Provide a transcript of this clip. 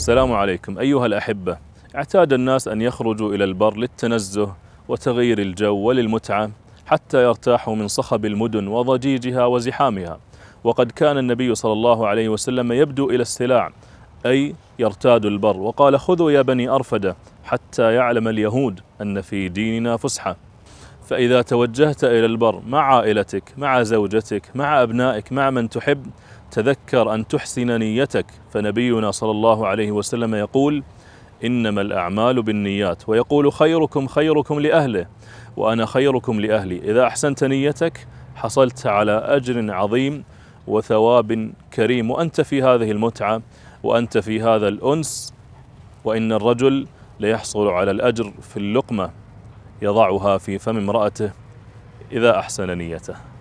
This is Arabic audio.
السلام عليكم أيها الأحبة اعتاد الناس أن يخرجوا إلى البر للتنزه وتغيير الجو وللمتعة حتى يرتاحوا من صخب المدن وضجيجها وزحامها وقد كان النبي صلى الله عليه وسلم يبدو إلى السلاع أي يرتاد البر وقال خذوا يا بني أرفدة حتى يعلم اليهود أن في ديننا فسحة فإذا توجهت إلى البر مع عائلتك مع زوجتك مع أبنائك مع من تحب تذكر أن تحسن نيتك فنبينا صلى الله عليه وسلم يقول إنما الأعمال بالنيات ويقول خيركم خيركم لأهله وأنا خيركم لأهلي إذا أحسنت نيتك حصلت على أجر عظيم وثواب كريم وأنت في هذه المتعة وأنت في هذا الأنس وإن الرجل ليحصل على الأجر في اللقمة يضعها في فم امرأته إذا أحسن نيته